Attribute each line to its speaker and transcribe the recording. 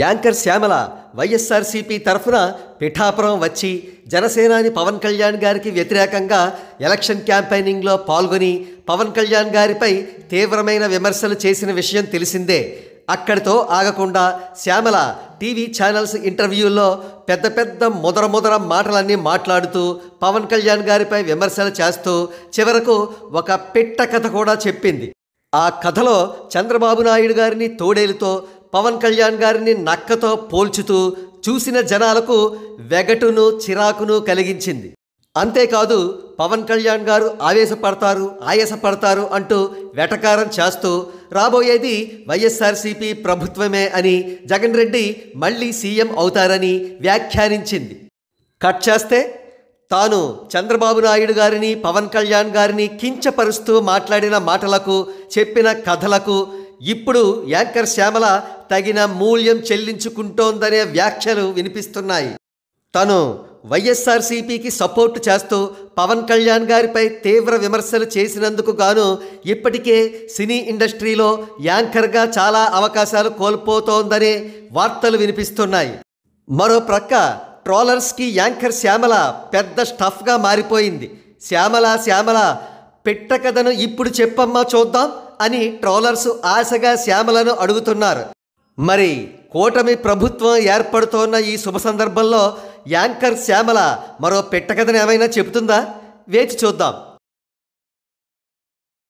Speaker 1: anchor Shyamala YSRCP తరఫున పిఠాపురం వచ్చి జనసేనాని పవన్ కళ్యాణ్ గారికి వ్యతిరేకంగా ఎలక్షన్ క్యాంపెయినింగ్లో పాల్గొని పవన్ కళ్యాణ్ గారిపై తీవ్రమైన విమర్శలు చేసిన విషయం తెలిసిందే అక్కడితో ఆగకుండా శ్యామల టీవీ ఛానల్స్ ఇంటర్వ్యూల్లో పెద్ద పెద్ద ముదర ముదర మాటలన్నీ మాట్లాడుతూ పవన్ కళ్యాణ్ గారిపై విమర్శలు చేస్తూ చివరకు ఒక పిట్ట కథ కూడా చెప్పింది ఆ కథలో చంద్రబాబు నాయుడు గారిని తోడేలుతో పవన్ కళ్యాణ్ గారిని నక్కతో పోల్చుతూ చూసిన జనాలకు వెగటును చిరాకును కలిగించింది అంతేకాదు పవన్ కళ్యాణ్ గారు ఆవేశపడతారు ఆయాసపడతారు అంటూ వెటకారం చేస్తూ రాబోయేది వైఎస్ఆర్సీపీ ప్రభుత్వమే అని జగన్ రెడ్డి మళ్ళీ సీఎం అవుతారని వ్యాఖ్యానించింది కట్ చేస్తే తాను చంద్రబాబు నాయుడు గారిని పవన్ కళ్యాణ్ గారిని కించపరుస్తూ మాట్లాడిన మాటలకు చెప్పిన కథలకు ఇప్పుడు యాంకర్ శ్యామల తగిన మూల్యం చెల్లించుకుంటోందనే వ్యాఖ్యలు వినిపిస్తున్నాయి తను వైఎస్ఆర్సీపీకి సపోర్ట్ చేస్తూ పవన్ కళ్యాణ్ గారిపై తీవ్ర విమర్శలు చేసినందుకు గాను ఇప్పటికే సినీ ఇండస్ట్రీలో యాంకర్గా చాలా అవకాశాలు కోల్పోతోందనే వార్తలు వినిపిస్తున్నాయి మరో ప్రక్క ట్రోలర్స్కి యాంకర్ శ్యామల పెద్ద స్టఫ్గా మారిపోయింది శ్యామల శ్యామల పెట్ట కథను ఇప్పుడు చెప్పమ్మా చూద్దాం అని ట్రోలర్స్ ఆశగా శ్యామలను అడుగుతున్నారు మరి కూటమి ప్రభుత్వం ఏర్పడుతోన్న ఈ శుభ సందర్భంలో యాంకర్ శ్యామల మరో పెట్టకథను ఏమైనా చెబుతుందా వేచి చూద్దాం